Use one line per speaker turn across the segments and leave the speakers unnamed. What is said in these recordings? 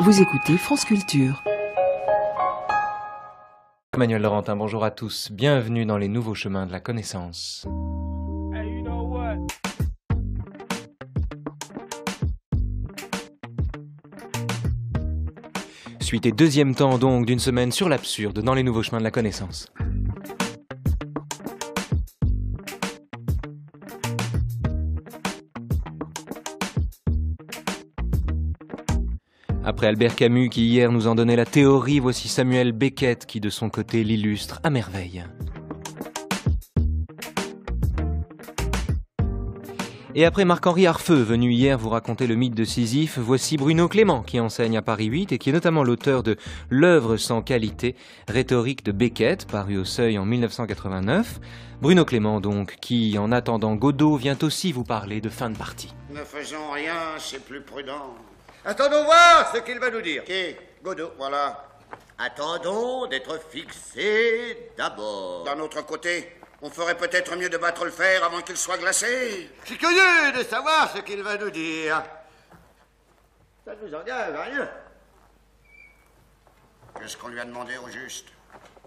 Vous écoutez France Culture.
Emmanuel Laurentin, bonjour à tous. Bienvenue dans les nouveaux chemins de la connaissance. Suite et deuxième temps donc d'une semaine sur l'absurde dans les nouveaux chemins de la connaissance. Après Albert Camus qui hier nous en donnait la théorie, voici Samuel Beckett qui de son côté l'illustre à merveille. Et après Marc-Henri Arfeux, venu hier vous raconter le mythe de Sisyphe, voici Bruno Clément qui enseigne à Paris 8 et qui est notamment l'auteur de L'œuvre sans qualité, rhétorique de Beckett, paru au seuil en 1989. Bruno Clément donc, qui en attendant Godot vient aussi vous parler de fin de partie.
Ne faisons rien, c'est plus prudent. Attendons voir ce qu'il va nous dire. Qui Godot. Voilà. Attendons d'être fixés d'abord. D'un autre côté, on ferait peut-être mieux de battre le fer avant qu'il soit glacé. Je curieux de savoir ce qu'il va nous dire. Ça nous engage rien. Hein, Qu'est-ce qu'on lui a demandé au juste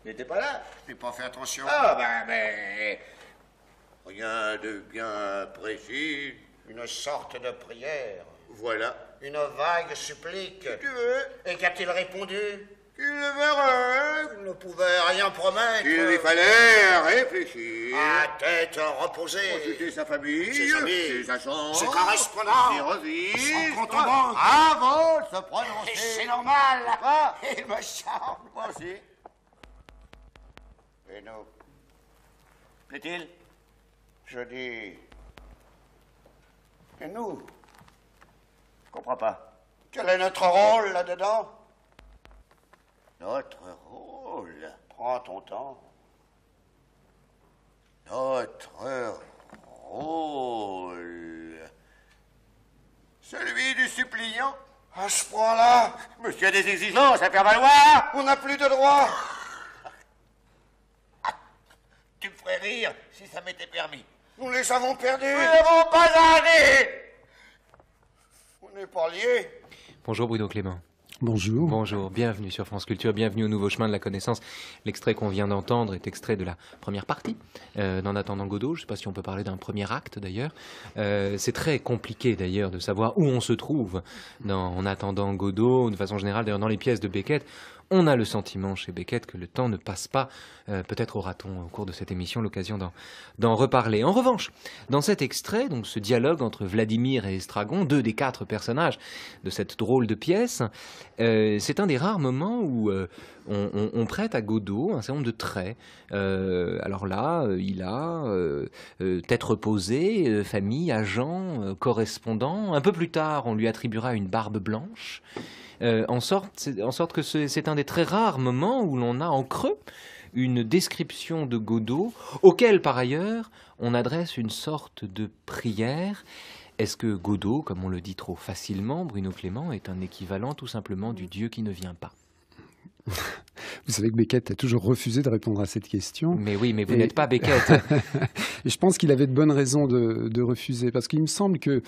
Il n'était pas là. Je n'ai pas fait attention. Ah, ben, mais. Rien de bien précis. Une sorte de prière. Voilà. Une vague supplique. tu veux. Et qu'a-t-il répondu Qu'il verrait. Il ne pouvait rien promettre. Il lui fallait réfléchir. À tête reposée. Consulter sa famille, ses, amis, ses agents, ses correspondants, ses revis, son compte ah, Avant de se prononcer. C'est normal. Pas. Il me charme. Moi aussi. Et nous. Qu'est-il Je dis. Et nous comprends pas. Quel est notre rôle là-dedans Notre rôle Prends ton temps. Notre rôle. Celui du suppliant À ce point-là Monsieur a des exigences à faire valoir On n'a plus de droit ah, Tu me ferais rire si ça m'était permis. Nous les avons perdus Nous n'avons pas arrêté
Bonjour Bruno Clément. Bonjour. Bonjour, bienvenue sur France Culture, bienvenue au Nouveau Chemin de la Connaissance. L'extrait qu'on vient d'entendre est extrait de la première partie d'En euh, attendant Godot. Je ne sais pas si on peut parler d'un premier acte d'ailleurs. Euh, c'est très compliqué d'ailleurs de savoir où on se trouve dans En attendant Godot, de façon générale d'ailleurs dans les pièces de Beckett. On a le sentiment chez Beckett que le temps ne passe pas. Euh, peut-être aura-t-on au cours de cette émission l'occasion d'en reparler. En revanche, dans cet extrait, donc ce dialogue entre Vladimir et Estragon, deux des quatre personnages de cette drôle de pièce, euh, c'est un des rares moments où euh, on, prête à Godot un certain nombre de traits. Euh, alors là, euh, il a euh, tête reposée, famille, agent, correspondant. Un peu plus tard, on lui attribuera une barbe blanche. en, sorte, en sorte que c'est un des très rares moments où l'on a en creux une description de Godot, auquel par ailleurs on adresse une sorte de prière. Est-ce que Godot, comme on le dit trop facilement, Bruno Clément, est un équivalent tout simplement du Dieu qui ne vient pas
vous savez que Beckett a toujours refusé de répondre à cette question. Mais oui, mais vous n'êtes pas Beckett. je pense qu'il avait de bonnes raisons de, refuser, parce qu'il me semble que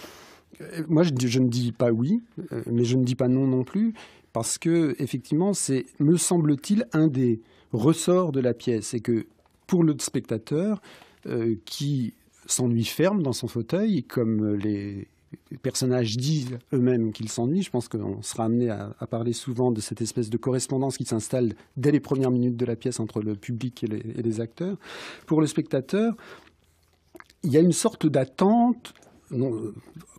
euh, moi, je, ne dis pas oui, euh, mais je ne dis pas non non plus, parce que effectivement, c'est, me semble-t-il, un des ressorts de la pièce, et que pour le spectateur euh, qui s'ennuie ferme dans son fauteuil, comme les les personnages disent eux-mêmes qu'ils s'ennuient. Je pense qu'on sera amené à, parler souvent de cette espèce de correspondance qui s'installe dès les premières minutes de la pièce entre le public et les, acteurs. Pour le spectateur, il y a une sorte d'attente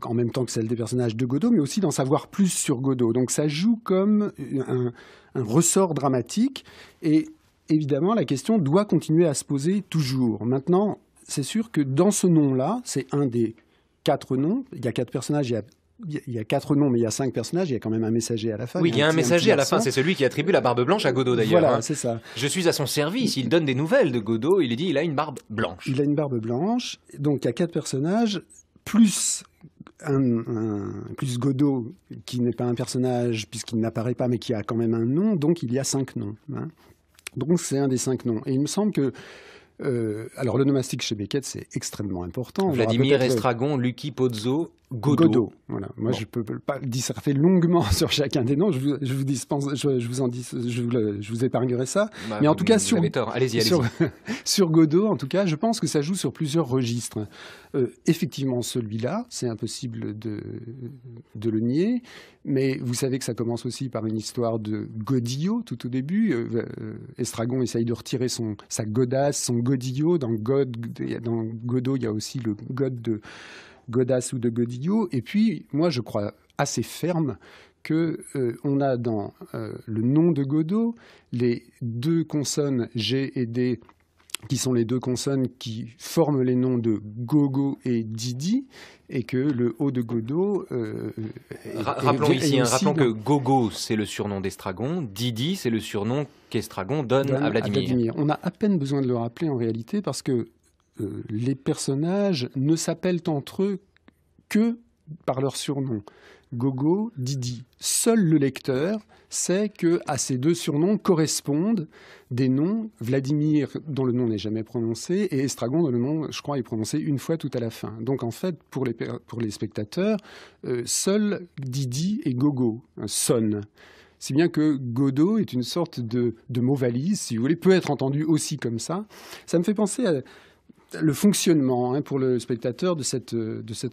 en même temps que celle des personnages de Godot, mais aussi d'en savoir plus sur Godot. Donc ça joue comme un, ressort dramatique. Et évidemment, la question doit continuer à se poser toujours. Maintenant, c'est sûr que dans ce nom-là, c'est un des quatre noms. Il y a quatre personnages, il y a il y a quatre noms, mais il y a cinq personnages. Il y a quand même un messager à la fin. Oui, il y a un, messager à la fin. C'est
celui qui attribue la barbe blanche à Godot, d'ailleurs. Voilà, hein. c'est ça. Je suis à son service. Il donne des nouvelles de Godot. Il dit il a une barbe
blanche. Il a une barbe blanche. Donc, il y a quatre personnages, plus plus Godot, qui n'est pas un personnage puisqu'il n'apparaît pas, mais qui a quand même un nom. Donc, il y a cinq noms. Hein. Donc, c'est un des cinq noms. Et il me semble que euh, alors le nomastique chez Beckett, c'est extrêmement important. Vladimir euh, Estragon,
Lucky Pozzo Godot. Voilà. Moi, je ne peux
pas disserter longuement sur chacun des noms. Je vous, en dis, je, épargnerai ça. Bah, Mais en tout cas, sur, Godot, en tout cas, je pense que ça joue sur plusieurs registres. Euh, effectivement, celui-là, c'est impossible de, le nier. Mais vous savez que ça commence aussi par une histoire de Godillot tout au début. Euh, euh, Estragon essaye de retirer sa godasse, son Godillot. Dans, dans Godot, il y a aussi le God de Godas ou de Godillo. Et puis, moi, je crois assez ferme que euh, on a dans euh, le nom de Godot les deux consonnes G et D qui sont les deux consonnes qui forment les noms de Gogo et Didi, et que le O de Godot. Euh, rappelons ici, hein, rappelons que
Gogo, c'est le surnom d'Estragon, Didi, c'est le surnom qu'Estragon donne, à, Vladimir.
On a à peine besoin de le rappeler en réalité, parce que euh, les personnages ne s'appellent entre eux que par leur surnom. Gogo, Didi. Seul le lecteur sait que à ces deux surnoms correspondent des noms, Vladimir dont le nom n'est jamais prononcé et Estragon dont le nom, je crois, est prononcé une fois tout à la fin. Donc en fait, pour les, pour les spectateurs, euh, seul Didi et Gogo hein, sonnent. Si bien que Godot est une sorte de, de mot valise, si vous voulez, peut être entendu aussi comme ça. Ça me fait penser à, le fonctionnement hein, pour le spectateur de cette, euh, de ça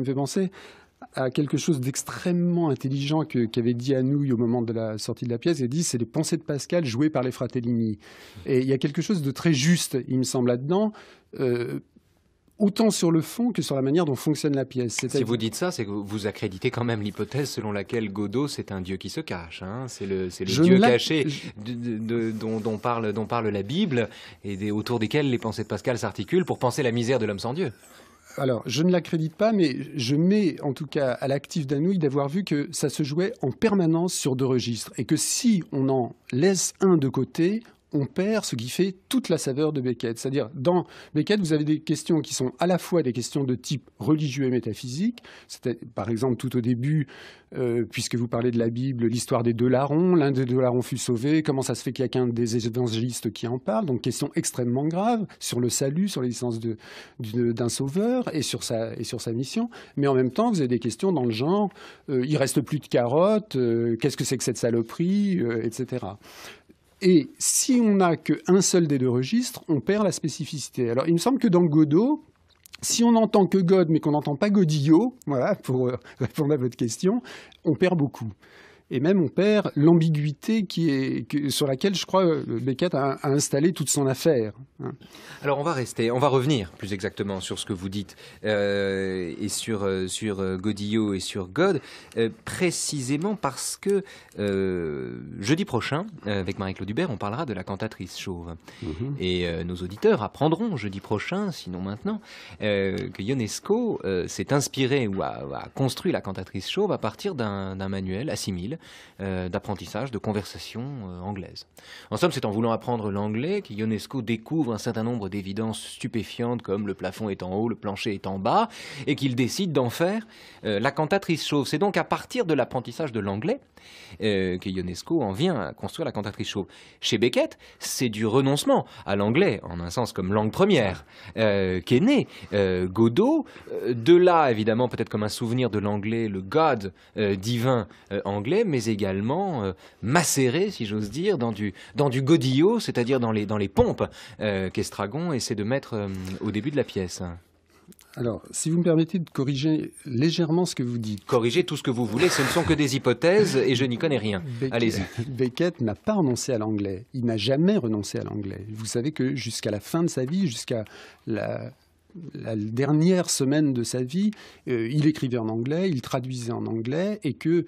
me fait penser à quelque chose d'extrêmement intelligent qu'avait dit Anouilh au moment de la sortie de la pièce. Il a dit c'est les pensées de Pascal jouées par les Fratellini. Et il y a quelque chose de très juste, il me semble, là-dedans. Euh, autant sur le fond que sur la manière dont fonctionne la pièce. Si vous
dites ça, c'est que vous accréditez quand même l'hypothèse selon laquelle Godot, c'est un dieu qui se cache. Hein. C'est le, dieu caché dont, parle, dont parle la Bible et autour desquels les pensées de Pascal s'articulent pour penser la misère de l'homme sans Dieu.
Alors, je ne l'accrédite pas, mais je mets en tout cas à l'actif d'Anouilh d'avoir vu que ça se jouait en permanence sur deux registres et que si on en laisse un de côté, on perd ce qui fait toute la saveur de Beckett. C'est-à-dire, dans Beckett, vous avez des questions qui sont à la fois des questions de type religieux et métaphysique. C'était, par exemple, tout au début, euh, puisque vous parlez de la Bible, l'histoire des deux larrons. L'un des deux larrons fut sauvé. Comment ça se fait qu'il n'y a qu'un des évangélistes qui en parle Donc, question extrêmement grave sur le salut, sur l'existence d'un sauveur et sur, sa, mission. Mais en même temps, vous avez des questions dans le genre euh, il reste plus de carottes, euh, qu'est-ce que c'est que cette saloperie, etc. Et si on n'a qu'un seul des deux registres, on perd la spécificité. Alors il me semble que dans Godot, si on n'entend que God mais qu'on n'entend pas Godillo, voilà, pour euh, répondre à votre question, on perd beaucoup et même on perd l'ambiguïté qui est, sur laquelle je crois euh, Beckett a, installé toute son affaire. Hein.
Alors on va rester, on va revenir plus exactement sur ce que vous dites euh, et sur euh, sur Godillot et sur God précisément parce que jeudi prochain avec Marie-Claude Hubert on parlera de la cantatrice chauve mm-hmm. et nos auditeurs apprendront jeudi prochain sinon maintenant que Ionesco s'est inspiré ou a, construit la cantatrice chauve à partir d'un manuel à euh, d'apprentissage, de conversation euh, anglaise. En somme, c'est en voulant apprendre l'anglais qu'Ionesco découvre un certain nombre d'évidences stupéfiantes comme le plafond est en haut, le plancher est en bas, et qu'il décide d'en faire euh, la cantatrice chauve. C'est donc à partir de l'apprentissage de l'anglais que en vient à construire la cantatrice chauve. Chez Beckett, c'est du renoncement à l'anglais, en un sens comme langue première, qu'est né Godot. De là, évidemment, peut-être comme un souvenir de l'anglais, le God divin anglais, mais également euh, macéré, si j'ose dire, dans du, dans du godillot, c'est-à-dire dans les, dans les pompes euh, qu'Estragon essaie de mettre euh, au début de la pièce.
Alors, si vous me permettez de corriger légèrement ce que vous dites. Corriger tout ce que vous voulez, ce ne sont que des
hypothèses et je n'y connais rien. Allez-y.
Beckett n'a pas renoncé à l'anglais. Il n'a jamais renoncé à l'anglais. Vous savez que jusqu'à la fin de sa vie, jusqu'à la, dernière semaine de sa vie, il écrivait en anglais, il traduisait en anglais, et que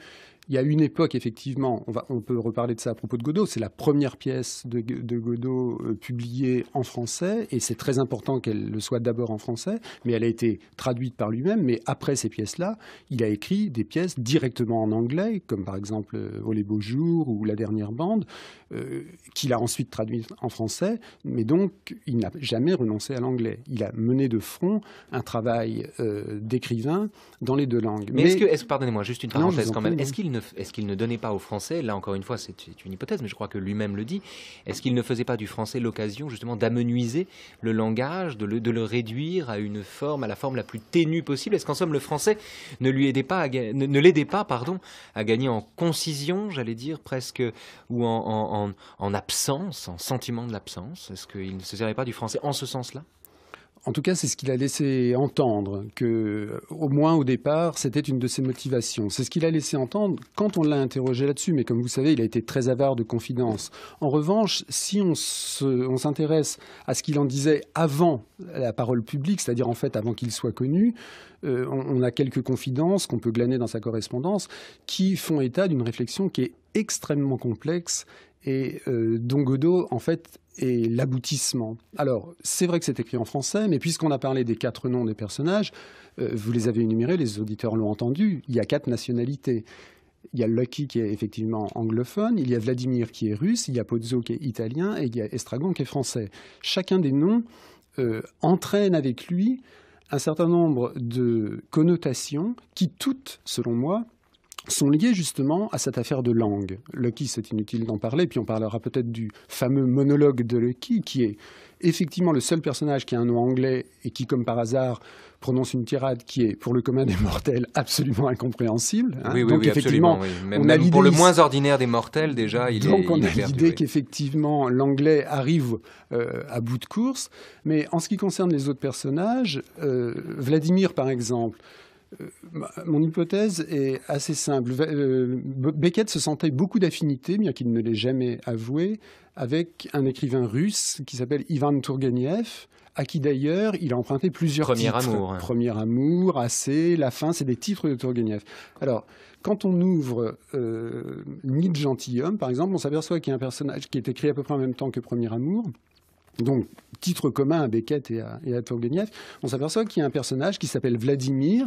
il y a une époque, effectivement, on, peut reparler de ça à propos de Godot, c'est la première pièce de, de Godot euh, publiée en français, et c'est très important qu'elle le soit d'abord en français, mais elle a été traduite par lui-même, mais après ces pièces-là, il a écrit des pièces directement en anglais, comme par exemple euh, Au les beaux jours ou La dernière bande, euh, qu'il a ensuite traduite en français, mais donc il n'a jamais renoncé à l'anglais. Il a mené de front un travail d'écrivain dans les deux langues. Mais, est-ce que,
pardonnez-moi, juste une parenthèse quand même, est-ce qu'il ne est-ce qu'il ne donnait pas au Français, là encore une fois c'est une hypothèse, mais je crois que lui-même le dit, est-ce qu'il ne faisait pas du français l'occasion justement d'amenuiser le langage, de le, réduire à une forme, à la forme la plus ténue possible Est-ce qu'en somme le français ne lui pas, l'aidait pas, pardon, à gagner en concision, j'allais dire presque, ou en absence, en sentiment de l'absence Est-ce qu'il ne se servait pas du français en ce sens-là
en tout cas, c'est ce qu'il a laissé entendre, que au moins au départ, c'était une de ses motivations. C'est ce qu'il a laissé entendre quand on l'a interrogé là-dessus, mais comme vous savez, il a été très avare de confidences. En revanche, si on s'intéresse à ce qu'il en disait avant la parole publique, c'est-à-dire en fait avant qu'il soit connu, euh, on a quelques confidences qu'on peut glaner dans sa correspondance qui font état d'une réflexion qui est extrêmement complexe et euh, Don en fait, est l'aboutissement. Alors, c'est vrai que c'est écrit en français, mais puisqu'on a parlé des quatre noms des personnages, euh, vous les avez énumérés, les auditeurs l'ont entendu, il y a quatre nationalités. Il y a Lucky qui est effectivement anglophone, il y a Vladimir qui est russe, il y a Pozzo qui est italien et il y a Estragon qui est français. Chacun des noms euh, entraîne avec lui un certain nombre de connotations qui toutes, selon moi, sont liés justement à cette affaire de langue. Lucky, c'est inutile d'en parler, puis on parlera peut-être du fameux monologue de Lucky, qui est effectivement le seul personnage qui a un nom anglais et qui, comme par hasard, prononce une tirade qui est, pour le commun des mortels, absolument incompréhensible. Donc, effectivement, pour le moins
ordinaire des mortels, déjà, il Donc, on a l'idée
qu'effectivement, l'anglais arrive euh, à bout de course. Mais en ce qui concerne les autres personnages, euh, Vladimir, par exemple, euh, mon hypothèse est assez simple. Euh, Beckett se sentait beaucoup d'affinité, bien qu'il ne l'ait jamais avoué, avec un écrivain russe qui s'appelle Ivan Tourgueniev, à qui d'ailleurs il a emprunté plusieurs Premier Amour. Hein. Premier amour, assez, la fin, c'est des titres de Turgenev. Alors, quand on ouvre euh, Nid gentilhomme, par exemple, on s'aperçoit qu'il y a un personnage qui est écrit à peu près en même temps que Premier amour, donc titre commun à Beckett et à, et on s'aperçoit qu'il y a un personnage qui s'appelle Vladimir,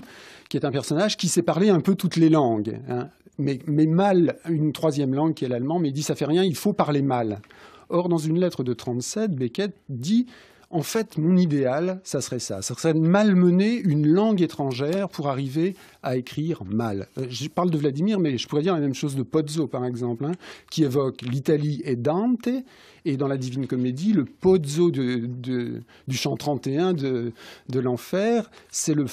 qui est un personnage qui sait parler un peu toutes les langues, hein. mais, mal une troisième langue qui est l'allemand, mais il dit ça fait rien, il faut parler mal. Or, dans une lettre de 37, Beckett dit en fait, mon idéal, ça serait ça. Ça serait malmener une langue étrangère pour arriver à écrire mal. Euh, je parle de Vladimir, mais je pourrais dire la même chose de Pozzo, par exemple, hein, qui évoque l'Italie et Dante, et dans la Divine Comédie, le Pozzo du chant 31 de, de l'enfer, c'est le,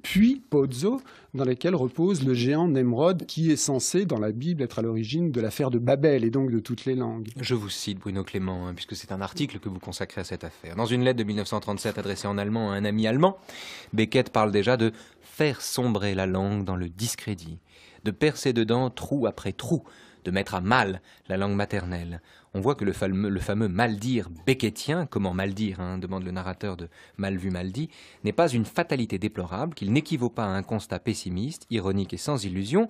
puits Pozzo dans lequel repose le géant Nemrod, qui est censé, dans la Bible, être à l'origine de l'affaire de Babel et donc de toutes les langues. Je vous cite Bruno Clément, hein, puisque c'est un article
que vous consacrez à cette affaire. Dans une lettre de 1937 adressée en allemand à un ami allemand, Beckett parle déjà de faire sombrer la langue dans le discrédit, de percer dedans trou après trou, de mettre à mal la langue maternelle. On voit que le fameux, le fameux mal-dire comment mal dire, hein, demande le narrateur de Mal vu, mal dit, n'est pas une fatalité déplorable, qu'il n'équivaut pas à un constat pessimiste, ironique et sans illusion,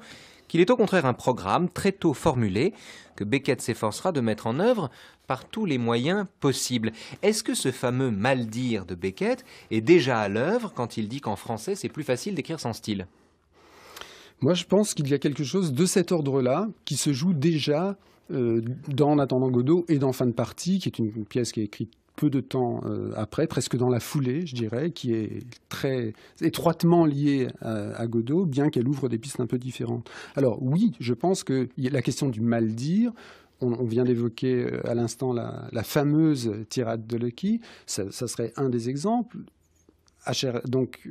qu'il est au contraire un programme très tôt formulé que Beckett s'efforcera de mettre en œuvre par tous les moyens possibles. Est-ce que ce fameux mal-dire de Beckett est déjà à l'œuvre quand il dit qu'en français c'est plus facile d'écrire sans style
Moi je pense qu'il y a quelque chose de cet ordre-là qui se joue déjà euh, dans En attendant Godot et dans Fin de partie, qui est une, une pièce qui est écrite peu de temps euh, après, presque dans la foulée, je dirais, qui est très étroitement liée euh, à, Godot, bien qu'elle ouvre des pistes un peu différentes. Alors oui, je pense que la question du mal dire, on, vient d'évoquer euh, à l'instant la, fameuse tirade de Lucky, ça, serait un des exemples. donc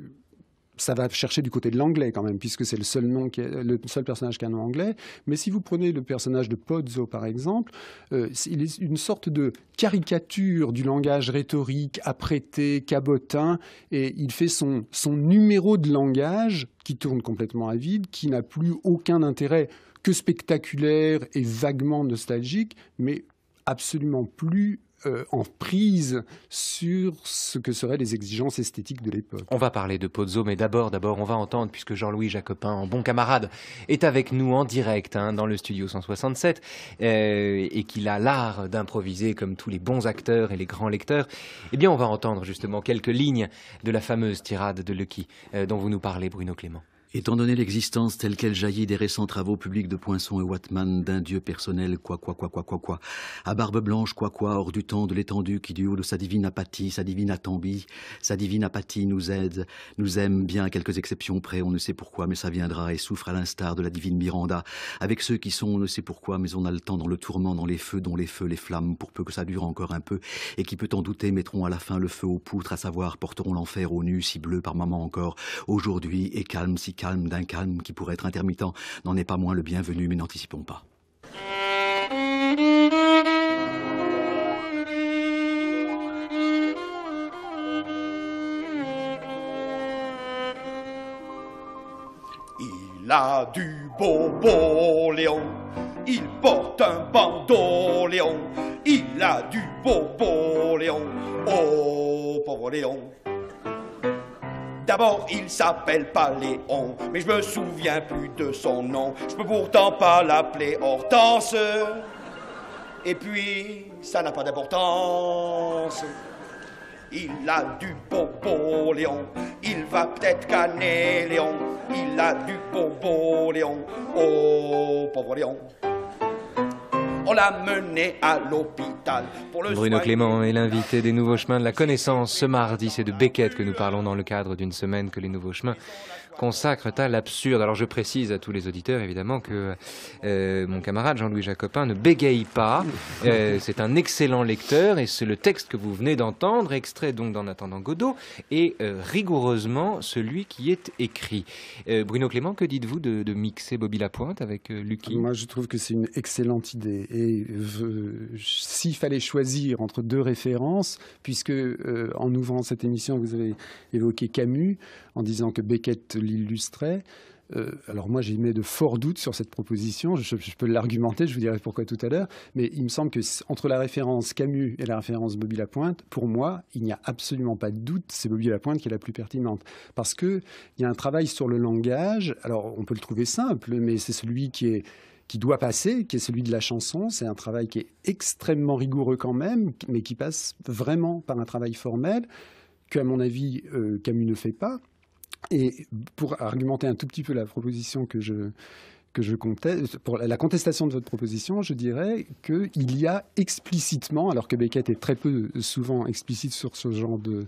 ça va chercher du côté de l'anglais quand même, puisque c'est le seul nom le seul personnage qui a un nom anglais. Mais si vous prenez le personnage de Pozzo par exemple, euh, il est une sorte de caricature du langage rhétorique apprêté, cabotin, et il fait son son numéro de langage qui tourne complètement à vide, qui n'a plus aucun intérêt que spectaculaire et vaguement nostalgique, mais absolument plus euh, en prise sur ce que seraient les exigences esthétiques de l'époque.
On va parler de Pozzo, mais d'abord, d'abord, on va entendre, puisque Jean-Louis Jacopin, en bon camarade, est avec nous en direct hein, dans le studio 167, euh, et qu'il a l'art d'improviser comme tous les bons acteurs et les grands lecteurs. Eh bien, on va entendre justement quelques lignes de la fameuse tirade de Lucky euh, dont vous nous parlez, Bruno Clément. Étant donné l'existence telle qu'elle jaillit des récents travaux
publics de Poinçon et Watman, d'un dieu personnel, quoi, quoi, quoi, quoi, quoi, quoi, à barbe blanche, quoi, quoi, hors du temps de l'étendue qui, du haut de oh, sa divine apathie, sa divine attambie, sa divine apathie nous aide, nous aime bien, à quelques exceptions près, on ne sait pourquoi, mais ça viendra et souffre à l'instar de la divine Miranda, avec ceux qui sont, on ne sait pourquoi, mais on a le temps dans le tourment, dans les feux, dont les feux, les flammes, pour peu que ça dure encore un peu, et qui peut en douter, mettront à la fin le feu aux poutres, à savoir, porteront l'enfer aux nu, si bleu par maman encore, aujourd'hui, et calme, si calme, d'un calme qui pourrait être intermittent, n'en est pas moins le bienvenu, mais n'anticipons pas.
Il a du beau Léon, il porte un bandeau Léon, il a du beau Léon, oh pauvre Léon. D'abord, il s'appelle pas Léon, mais je me souviens plus de son nom. Je peux pourtant pas l'appeler Hortense. Et puis, ça n'a pas d'importance. Il a du bobo, Léon. Il va peut-être caner, Léon. Il a du bobo, Léon. Oh, pauvre Léon. On l'a mené à l'hôpital. Bruno
Clément est l'invité des Nouveaux Chemins de la Connaissance. Ce mardi, c'est de Beckett que nous parlons dans le cadre d'une semaine que les Nouveaux Chemins consacrent à l'absurde. Alors je précise à tous les auditeurs évidemment que euh, mon camarade Jean-Louis Jacopin ne bégaye pas. Euh, c'est un excellent lecteur et c'est le texte que vous venez d'entendre, extrait donc d'En attendant Godot, et euh, rigoureusement celui qui est écrit. Bruno Clément, que dites-vous de, de, mixer Bobby Lapointe
avec Lucky Moi je trouve que c'est une excellente idée et s'il fallait choisir entre deux références, puisque en ouvrant cette émission vous avez évoqué Camus en disant que Beckett l'illustrait. Euh, alors moi, j'ai mis de forts doutes sur cette proposition. Je, peux l'argumenter, je vous dirai pourquoi tout à l'heure. Mais il me semble que entre la référence Camus et la référence Bobby Lapointe, pour moi, il n'y a absolument pas de doute. C'est Bobby Lapointe qui est la plus pertinente parce que il y a un travail sur le langage. Alors on peut le trouver simple, mais c'est celui qui est qui doit passer, qui est celui de la chanson. C'est un travail qui est extrêmement rigoureux quand même, mais qui passe vraiment par un travail formel que, à mon avis, euh, Camus ne fait pas. Et pour argumenter un tout petit peu la proposition que je, que conteste, pour la contestation de votre proposition, je dirais qu'il y a explicitement, alors que Beckett est très peu euh, souvent explicite sur ce genre de,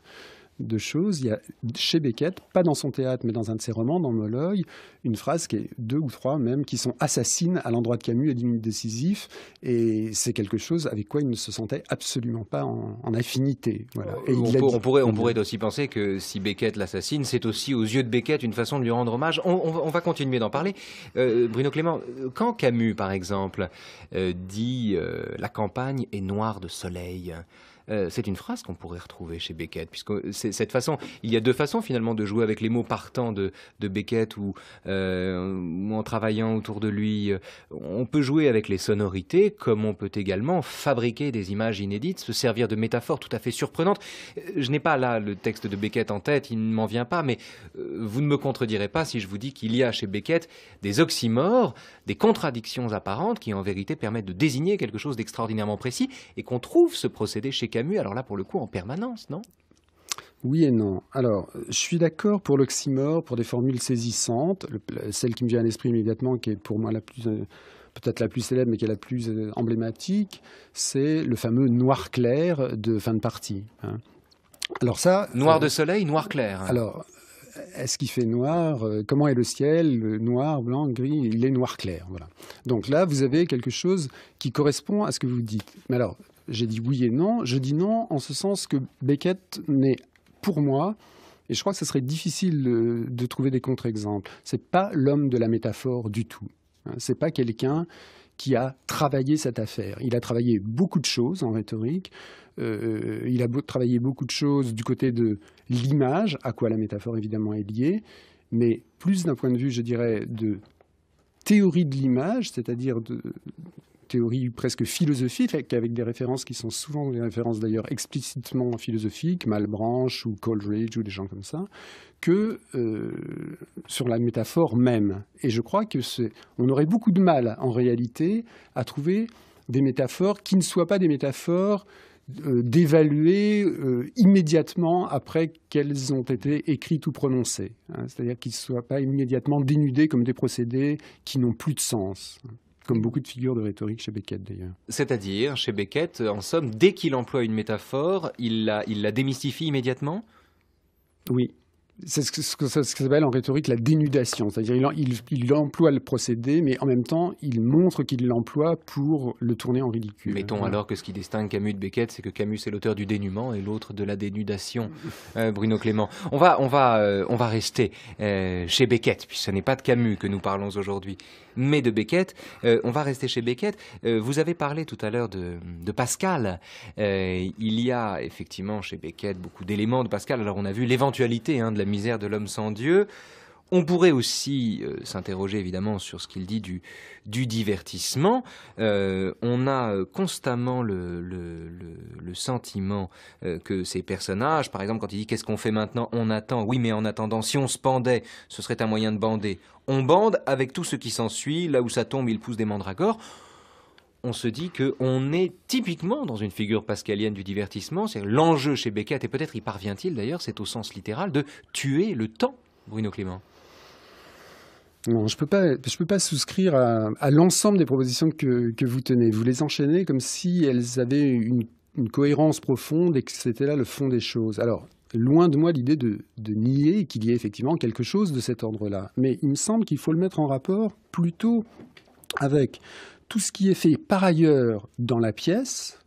de choses. Il y a chez Beckett, pas dans son théâtre, mais dans un de ses romans, dans Molloy, une phrase qui est deux ou trois même, qui sont assassines à l'endroit de Camus et d'une décisif. Et c'est quelque chose avec quoi il ne se sentait absolument pas en, affinité. on, pourrait, mm-hmm.
aussi penser que si Beckett l'assassine, c'est aussi aux yeux de Beckett une façon de lui rendre hommage. On, va continuer d'en parler. Euh, Bruno Clément, quand Camus, par exemple, euh, dit euh, la campagne est noire de soleil, euh, c'est une phrase qu'on pourrait retrouver chez Beckett, puisque c'est cette façon, il y a deux façons finalement de jouer avec les mots partants de, Beckett euh, ou, en travaillant autour de lui. On peut jouer avec les sonorités, comme on peut également fabriquer des images inédites, se servir de métaphores tout à fait surprenantes. Euh, je n'ai pas là le texte de Beckett en tête, il ne m'en vient pas, mais vous ne me contredirez pas si je vous dis qu'il y a chez Beckett des oxymores, des contradictions apparentes qui en vérité permettent de désigner quelque chose d'extraordinairement précis et qu'on trouve ce procédé chez alors là pour le coup en permanence, non
oui et non. Alors, je suis d'accord pour l'oxymore, pour des formules saisissantes. celle qui me vient à l'esprit immédiatement, qui est pour moi la plus, euh, peut-être la plus célèbre, mais qui est la plus euh, emblématique, c'est le fameux noir clair de fin de partie. Hein. Alors ça. Noir euh, de
soleil, noir clair. Alors,
est-ce qu'il fait noir Comment est le ciel Noir, blanc, gris Il est noir clair. Voilà. Donc là, vous avez quelque chose qui correspond à ce que vous dites. Mais alors, j'ai dit oui et non. Je dis non en ce sens que Beckett n'est, pour moi, et je crois que ce serait difficile euh, de, trouver des contre-exemples, c'est pas l'homme de la métaphore du tout. Hein. C'est pas quelqu'un qui a travaillé cette affaire. Il a travaillé beaucoup de choses en rhétorique. Euh, il a travaillé beaucoup de choses du côté de l'image, à quoi la métaphore évidemment est liée, mais plus d'un point de vue, je dirais, de théorie de l'image, c'est-à-dire de théorie presque philosophique, avec des références qui sont souvent des références d'ailleurs explicitement philosophiques, Malbranche ou Coleridge ou des gens comme ça, que euh, sur la métaphore même. Et je crois que on aurait beaucoup de mal en réalité à trouver des métaphores qui ne soient pas des métaphores euh, d'évaluer euh, immédiatement après qu'elles ont été écrites ou prononcées. Hein. C'est-à-dire qu'ils ne soient pas immédiatement dénudés comme des procédés qui n'ont plus de sens comme beaucoup de figures de rhétorique chez Beckett d'ailleurs.
C'est-à-dire, chez Beckett, en somme, dès qu'il emploie une métaphore, il la, il la démystifie immédiatement
Oui, c'est ce que ça s'appelle en rhétorique la dénudation, c'est-à-dire il, emploie le procédé, mais en même temps il montre qu'il l'emploie pour le tourner en ridicule. Mettons alors
que ce qui distingue Camus de Beckett, c'est que Camus est l'auteur du dénuement et l'autre de la dénudation. Euh, Bruno Clément, on va, on va, euh, on va rester euh, chez Beckett, puisque ce n'est pas de Camus que nous parlons aujourd'hui, mais de Beckett. on va rester chez Beckett. vous avez parlé tout à l'heure de, Pascal. il y a effectivement chez Beckett beaucoup d'éléments de Pascal. Alors on a vu l'éventualité hein, de la misère de l'homme sans Dieu. On pourrait aussi euh, s'interroger évidemment sur ce qu'il dit du, divertissement. Euh, on a euh, constamment le, sentiment que ces personnages, par exemple quand il dit qu'est-ce qu'on fait maintenant, on attend, oui mais en attendant, si on se pendait, ce serait un moyen de bander. On bande avec tout ce qui s'ensuit, là où ça tombe, il pousse des mandragores on se dit qu'on est typiquement dans une figure pascalienne du divertissement. C'est l'enjeu chez Beckett, et peut-être y parvient-il d'ailleurs, c'est au sens littéral, de tuer le temps, Bruno Clément.
je ne peux, pas, souscrire à, l'ensemble des propositions que, vous tenez. Vous les enchaînez comme si elles avaient une, cohérence profonde et que c'était là le fond des choses. Alors, loin de moi l'idée de, nier qu'il y ait effectivement quelque chose de cet ordre-là. Mais il me semble qu'il faut le mettre en rapport plutôt avec tout ce qui est fait par ailleurs dans la pièce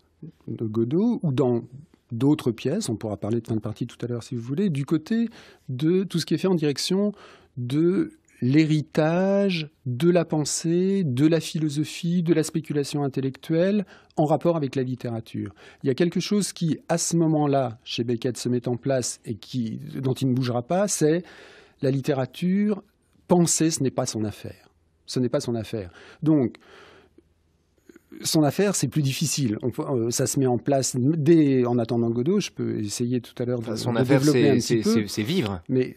de Godot ou dans d'autres pièces, on pourra parler de fin de partie tout à l'heure si vous voulez, du côté de tout ce qui est fait en direction de l'héritage de la pensée, de la philosophie, de la spéculation intellectuelle en rapport avec la littérature. Il y a quelque chose qui, à ce moment-là, chez Beckett se met en place et qui, dont il ne bougera pas, c'est la littérature, penser, ce n'est pas son affaire. Ce n'est pas son affaire. Donc, son affaire, c'est plus difficile. Euh, ça se met en place dès en attendant Godot. Je peux essayer tout à l'heure de, développer un petit peu. C'est vivre. Mais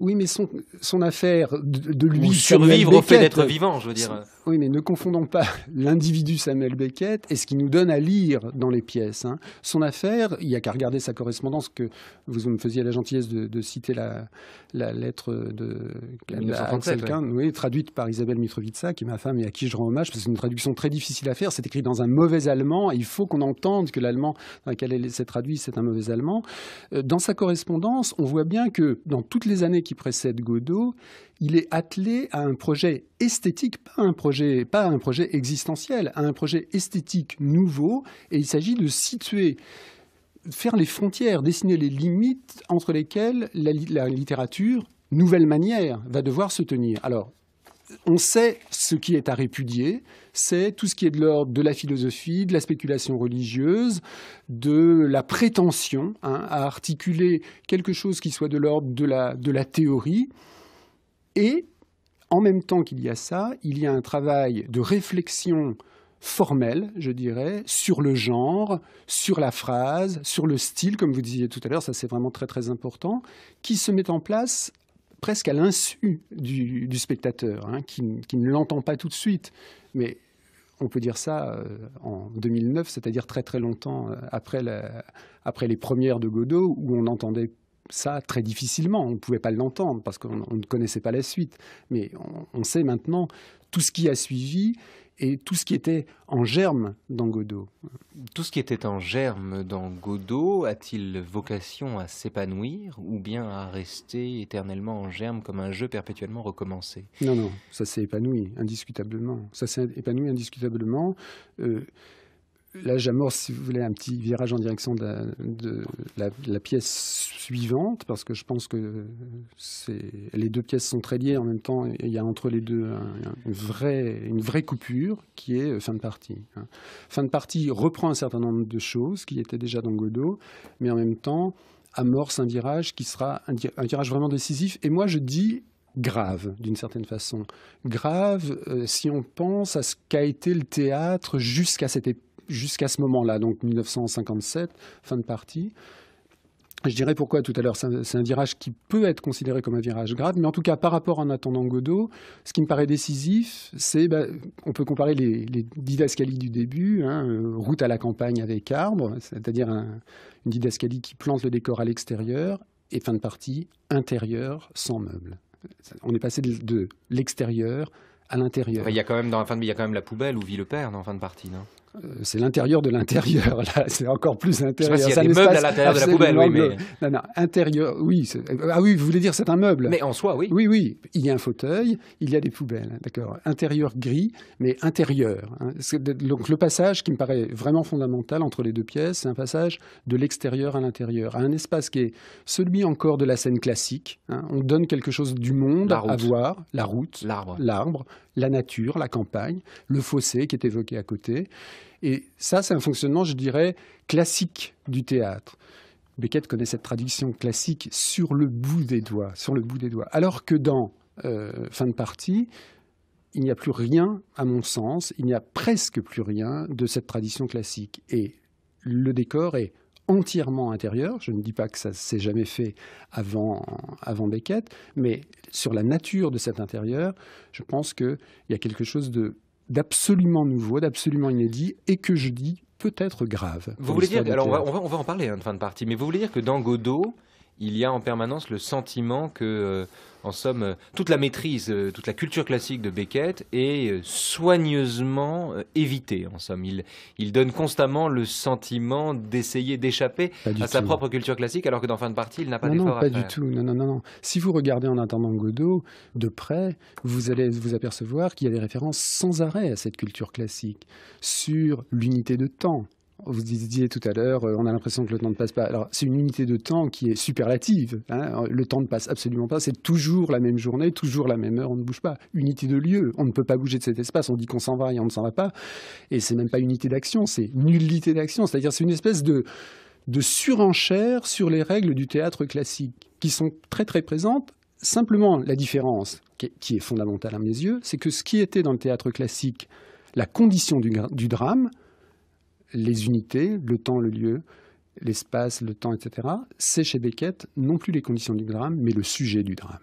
oui, mais son, son affaire de, lui. Ou survivre au fait d'être vivant, je veux dire. Oui, mais ne confondons pas l'individu Samuel Beckett et ce qui nous donne à lire dans les pièces. Hein. Son affaire, il n'y a qu'à regarder sa correspondance que vous me faisiez la gentillesse de, citer la, la, lettre de, quelqu'un, oui, traduite par Isabelle Mitrovica, qui est ma femme et à qui je rends hommage, parce que c'est une traduction très difficile à faire. C'est écrit dans un mauvais allemand il faut qu'on entende que l'allemand dans lequel elle s'est traduite, c'est un mauvais allemand. Euh, dans sa correspondance, on voit bien que dans toutes les années qui précède Godot, il est attelé à un projet esthétique, pas un projet, pas un projet existentiel, à un projet esthétique nouveau, et il s'agit de situer faire les frontières, dessiner les limites entre lesquelles la, la littérature, nouvelle manière, va devoir se tenir. Alors, on sait ce qui est à répudier, c'est tout ce qui est de l'ordre de la philosophie, de la spéculation religieuse, de la prétention hein, à articuler quelque chose qui soit de l'ordre de la, de la théorie. Et en même temps qu'il y a ça, il y a un travail de réflexion formelle, je dirais, sur le genre, sur la phrase, sur le style, comme vous disiez tout à l'heure, ça c'est vraiment très très important, qui se met en place presque à l'insu du, spectateur, hein, qui, ne l'entend pas tout de suite. Mais on peut dire ça euh, en 2009, c'est-à-dire très très longtemps euh, après, les premières de Godot, où on entendait ça très difficilement. On ne pouvait pas l'entendre parce qu'on ne connaissait pas la suite. Mais on, sait maintenant tout ce qui a suivi et tout ce qui était en germe dans Godot. Tout ce qui
était en germe dans Godot a-t-il vocation à s'épanouir ou bien à rester éternellement en germe comme un jeu perpétuellement recommencé
Non, non, ça s'est épanoui indiscutablement. Ça s'est épanoui indiscutablement. Euh, là, j'amorce, si vous voulez, un petit virage en direction de, la, pièce suivante, parce que je pense que les deux pièces sont très liées. En même temps, il y a entre les deux une, vraie, coupure qui est euh, fin de partie. Hein. Fin de partie reprend un certain nombre de choses qui étaient déjà dans Godot, mais en même temps amorce un virage qui sera un, virage vraiment décisif. Et moi, je dis grave, d'une certaine façon. Grave euh, si on pense à ce qu'a été le théâtre jusqu'à cette époque jusqu'à ce moment-là, donc 1957, fin de partie. Je dirais pourquoi tout à l'heure, c'est un, virage qui peut être considéré comme un virage grave, mais en tout cas, par rapport en attendant Godot, ce qui me paraît décisif, c'est, bah, on peut comparer les, les didascalies du début, hein, euh, route à la campagne avec arbre, c'est-à-dire une didascalie qui plante le décor à l'extérieur, et fin de partie, intérieur sans meuble. On est passé de, l'extérieur à l'intérieur.
Il y a quand même dans la fin de, il y a quand même la poubelle où vit le père dans fin de partie, non
euh, c'est l'intérieur de l'intérieur. Là, c'est encore plus intérieur. Je y a des meubles à l'intérieur de la poubelle, oui, mais... Non, non, intérieur, oui. Ah oui, vous voulez dire c'est un meuble Mais en soi, oui. Oui, oui. Il y a un fauteuil, il y a des poubelles, hein, d'accord. Intérieur gris, mais intérieur. Hein. Donc le passage qui me paraît vraiment fondamental entre les deux pièces, c'est un passage de l'extérieur à l'intérieur, à un espace qui est celui encore de la scène classique. Hein. On donne quelque chose du monde à voir, la route, l'arbre, la nature, la campagne, le fossé qui est évoqué à côté. Et ça, c'est un fonctionnement, je dirais, classique du théâtre. Beckett connaît cette tradition classique sur le bout des doigts, sur le bout des doigts. Alors que dans euh, Fin de partie, il n'y a plus rien, à mon sens, il n'y a presque plus rien de cette tradition classique. Et le décor est entièrement intérieur. Je ne dis pas que ça s'est jamais fait avant, avant Beckett, mais sur la nature de cet intérieur, je pense qu'il y a quelque chose de d'absolument nouveau, d'absolument inédit, et que je dis peut-être grave. Vous voulez dire, alors on va,
on va, en parler en hein, fin de partie, mais vous voulez dire que dans Godot, il y a en permanence le sentiment que, euh, en somme, euh, toute la maîtrise, euh, toute la culture classique de Beckett est soigneusement évitée, en somme. Il, donne constamment le sentiment d'essayer d'échapper à sa propre culture classique, alors que dans fin de partie, il n'a pas d'effort du tout. Non,
non, non, non, Si vous regardez en attendant Godot de près, vous allez vous apercevoir qu'il y a des références sans arrêt à cette culture classique sur l'unité de temps, vous disiez tout à l'heure, euh, on a l'impression que le temps ne passe pas. Alors, c'est une unité de temps qui est superlative. Hein. Le temps ne passe absolument pas. C'est toujours la même journée, toujours la même heure, on ne bouge pas. Unité de lieu, on ne peut pas bouger de cet espace. On dit qu'on s'en va et on ne s'en va pas. Et c'est même pas unité d'action, c'est nullité d'action. C'est-à-dire, c'est une espèce de, surenchère sur les règles du théâtre classique, qui sont très très présentes. Simplement, la différence, qui est fondamentale à mes yeux, c'est que ce qui était dans le théâtre classique, la condition du drame, les unités, le temps, le lieu, l'espace, le temps, etc. C'est chez Beckett non plus les conditions du drame, mais le sujet du drame.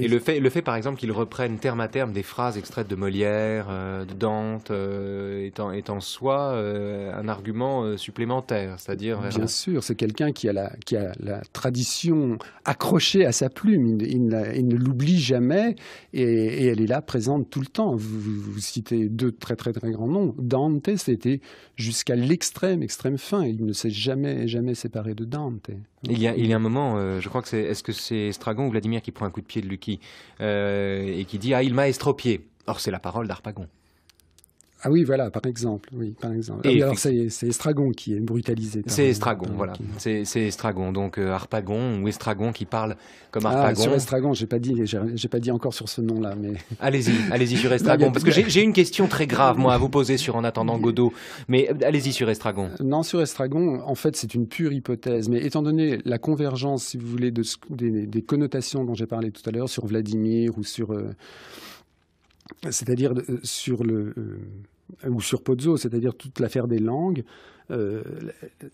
Et, le fait, le fait par exemple qu'ils reprennent terme à terme des phrases extraites de Molière, euh, de Dante, euh, est, en, soi euh, un argument supplémentaire, c'est-à-dire. Bien
sûr, c'est quelqu'un qui a la qui a la tradition accrochée à sa plume. Il, ne l'oublie jamais et, elle est là présente tout le temps. Vous, citez deux très très très grands noms. Dante, c'était jusqu'à l'extrême extrême fin. Il ne s'est jamais jamais séparé de Dante. Il y a il
y a un moment, je crois que c'est est-ce que c'est Stragon ou Vladimir qui prend un coup de pied Lucky, euh, et qui dit Ah, il m'a estropié. Or, c'est la
parole d'Arpagon. Ah oui, voilà, par exemple. Oui, par exemple. Ah Et alors c'est, Estragon qui est brutalisé. C'est Estragon, euh, voilà.
C'est, Estragon, donc euh, Arpagon ou Estragon qui parle comme ah, Arpagon. — sur
Estragon, j'ai pas dit, pas dit encore sur ce nom-là, mais. Allez-y, allez-y sur Estragon, parce que j'ai,
une question très grave moi à vous poser sur En attendant Godot, mais euh, allez-y sur Estragon.
Non, sur Estragon, en fait, c'est une pure hypothèse, mais étant donné la convergence, si vous voulez, de, des, connotations dont j'ai parlé tout à l'heure sur Vladimir ou sur c'est-à-dire euh, sur le euh, ou sur Pozzo, c'est-à-dire toute l'affaire des langues. Euh,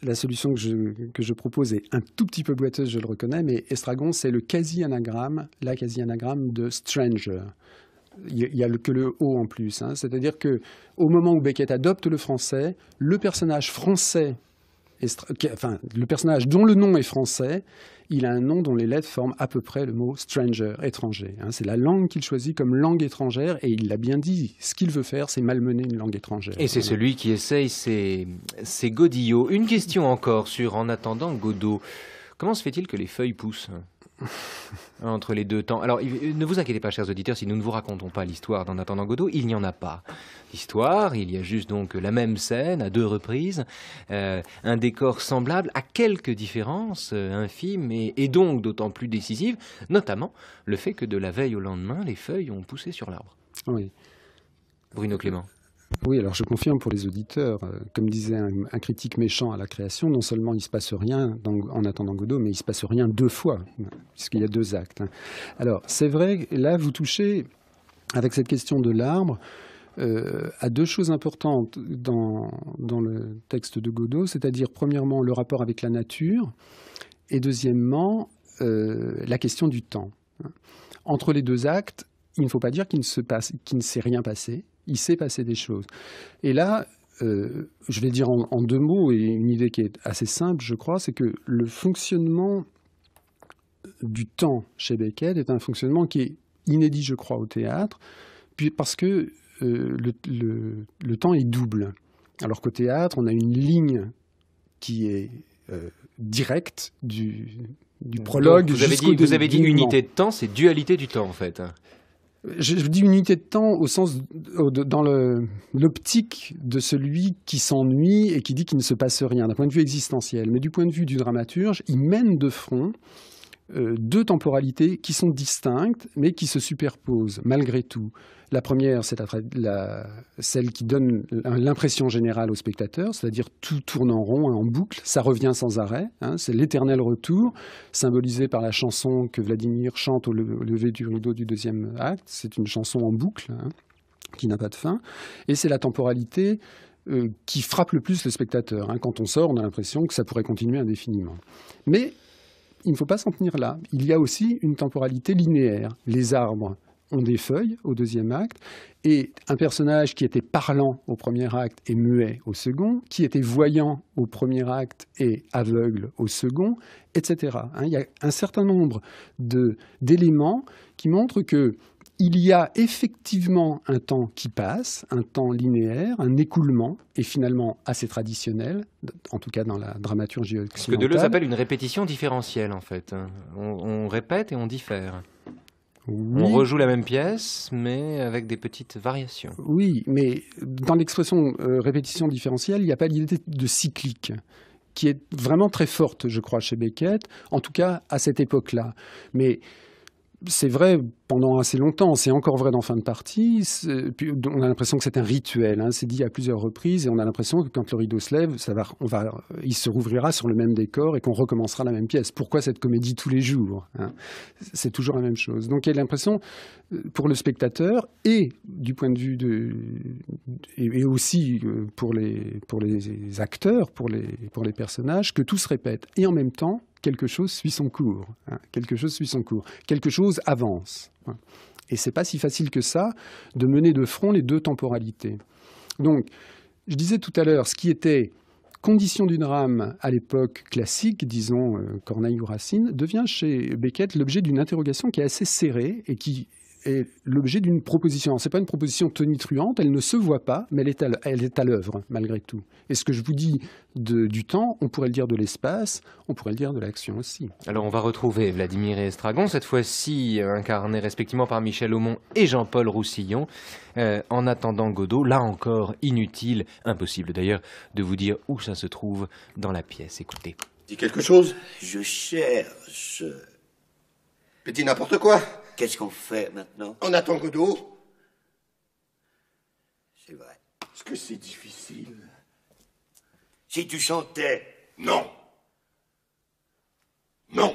la solution que je, propose est un tout petit peu boiteuse, je le reconnais, mais Estragon, c'est le quasi-anagramme, la quasi-anagramme de stranger. Il n'y a que le O en plus. Hein. C'est-à-dire que moment où Beckett adopte le français, le personnage français enfin, le personnage dont le nom est français, il a un nom dont les lettres forment à peu près le mot stranger, étranger. Hein. c'est la langue qu'il choisit comme langue étrangère et il l'a bien dit. Ce qu'il veut faire, c'est malmener une langue étrangère. Et c'est celui
qui essaye, c'est, c'est Godillot. Une question encore sur En attendant Godot. Comment se fait-il que les feuilles poussent entre les deux temps. Alors, euh, ne vous inquiétez pas, chers auditeurs, si nous ne vous racontons pas l'histoire d'En attendant Godot, il n'y en a pas. L'histoire, il y a juste donc la même scène à deux reprises, euh, un décor semblable à quelques différences euh, infimes et, et donc d'autant plus décisives, notamment le fait que de la veille au lendemain, les feuilles ont poussé sur l'arbre. Oui. Bruno Clément.
Oui, alors je confirme pour les auditeurs, euh, comme disait un, critique méchant à la création, non seulement il ne se passe rien en attendant Godot, mais il ne se passe rien deux fois, puisqu'il y a deux actes. Hein. Alors c'est vrai, là vous touchez, avec cette question de l'arbre, euh, à deux choses importantes dans, le texte de Godot, c'est-à-dire premièrement le rapport avec la nature et deuxièmement euh, la question du temps. Hein. Entre les deux actes, il ne faut pas dire qu'il ne s'est rien passé, il s'est passé des choses. Et là, euh, je vais dire en, deux mots, et une idée qui est assez simple, je crois, c'est que le fonctionnement du temps chez Beckett est un fonctionnement qui est inédit, je crois, au théâtre, puis parce que euh, le, le, temps est double. Alors qu'au théâtre, on a une ligne qui est euh, directe du, du prologue. vous, vous avez dit unité de temps, c'est dualité du temps en fait. Hein. Je, dis unité de temps au sens dans l'optique de celui qui s'ennuie et qui dit qu'il ne se passe rien d'un point de vue existentiel. Mais du point de vue du dramaturge, il mène de front euh, deux temporalités qui sont distinctes, mais qui se superposent malgré tout. La première, c'est celle qui donne l'impression générale au spectateur, c'est-à-dire tout tourne en rond, hein, en boucle, ça revient sans arrêt. Hein, c'est l'éternel retour, symbolisé par la chanson que Vladimir chante au, lever du rideau du deuxième acte. C'est une chanson en boucle, hein, qui n'a pas de fin. Et c'est la temporalité euh, qui frappe le plus le spectateur. Quand on sort, on a l'impression que ça pourrait continuer indéfiniment. Mais il ne faut pas s'en tenir là. Il y a aussi une temporalité linéaire. Les arbres ont des feuilles au deuxième acte, et un personnage qui était parlant au premier acte et muet au second, qui était voyant au premier acte et aveugle au second, etc. Hein, il y a un certain nombre d'éléments qui montrent que il y a effectivement un temps qui passe, un temps linéaire, un écoulement, et finalement assez traditionnel, en tout cas dans la dramaturgie occidentale. Ce que Deleuze appelle
une répétition différentielle, en fait. On, répète et on diffère. On rejoue la même pièce, mais avec des petites variations.
Oui, mais dans l'expression euh, répétition différentielle, il n'y a pas l'idée de cyclique qui est vraiment très forte, je crois, chez Beckett, en tout cas à cette époque-là. Mais c'est vrai pendant assez longtemps, c'est encore vrai dans fin de partie. on a l'impression que c'est un rituel, hein, c'est dit à plusieurs reprises, et on a l'impression que quand le rideau se lève, il se rouvrira sur le même décor et qu'on recommencera la même pièce. Pourquoi cette comédie tous les jours hein C'est toujours la même chose. Donc il y a l'impression, euh, pour le spectateur et du point de vue de, et aussi euh, pour les, acteurs, pour les, pour les personnages, que tout se répète. Et en même temps, quelque chose suit son cours. Hein. quelque chose suit son cours. Quelque chose avance. Hein. Et c'est pas si facile que ça de mener de front les deux temporalités. Donc, je disais tout à l'heure, ce qui était condition d'une rame à l'époque classique, disons euh, Corneille ou Racine, devient chez Beckett l'objet d'une interrogation qui est assez serrée et qui est l'objet d'une proposition. Ce n'est pas une proposition tonitruante, elle ne se voit pas, mais elle est à l'œuvre, malgré tout. Et ce que je vous dis du temps, on pourrait le dire de l'espace, on pourrait le dire de l'action aussi.
Alors on va retrouver Vladimir et Estragon, cette fois-ci euh, incarnés respectivement par Michel Aumont et Jean-Paul Roussillon. Euh, en attendant Godot, là encore inutile, impossible d'ailleurs de vous dire où ça se trouve dans la pièce. Écoutez.
Dis quelque chose Je cherche. Petit n'importe quoi Qu'est-ce qu'on fait maintenant On attend d'eau. C'est vrai. Est-ce que c'est difficile Si tu chantais. Non Non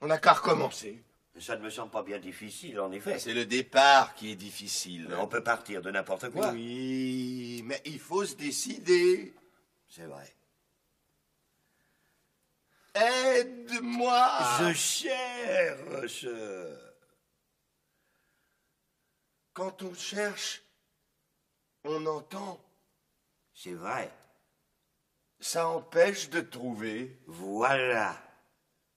On a qu'à recommencer. Ça ne me semble pas bien difficile, en effet. C'est le départ qui est difficile. On peut partir de n'importe quoi. Oui, mais il faut se décider. C'est vrai. Aide-moi Je cherche Quand on cherche, on entend. C'est vrai. Ça empêche de trouver. Voilà.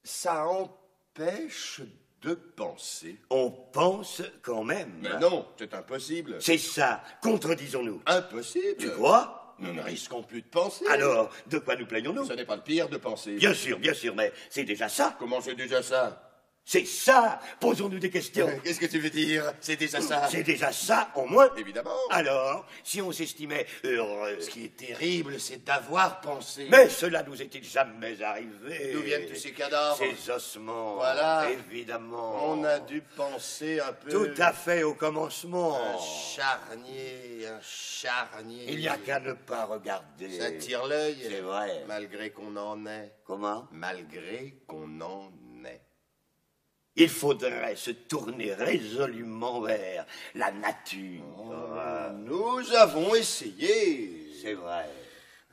Ça empêche de penser. On pense quand même. Mais non, c'est impossible. C'est ça. Contredisons-nous. Impossible. Tu crois nous ne risquons plus de penser. Alors, de quoi nous plaignons-nous Ce n'est pas le pire de penser. Bien sûr, bien sûr, mais c'est déjà ça. Comment c'est déjà ça c'est ça Posons-nous des questions. Qu'est-ce que tu veux dire C'est déjà ça. C'est déjà ça, au moins. Évidemment. Alors, si on s'estimait heureux. Ce qui est terrible, c'est d'avoir pensé. Mais cela nous est-il jamais arrivé D'où viennent tous ces cadavres Ces ossements. Voilà. Évidemment. On a dû penser un peu. Tout à fait au commencement. Un charnier, un charnier. Il n'y a qu'à ne pas regarder. Ça tire l'œil. C'est vrai. Malgré qu'on en ait... Comment Malgré qu'on en ait... Il faudrait se tourner résolument vers la nature. Oh, nous avons essayé. C'est vrai.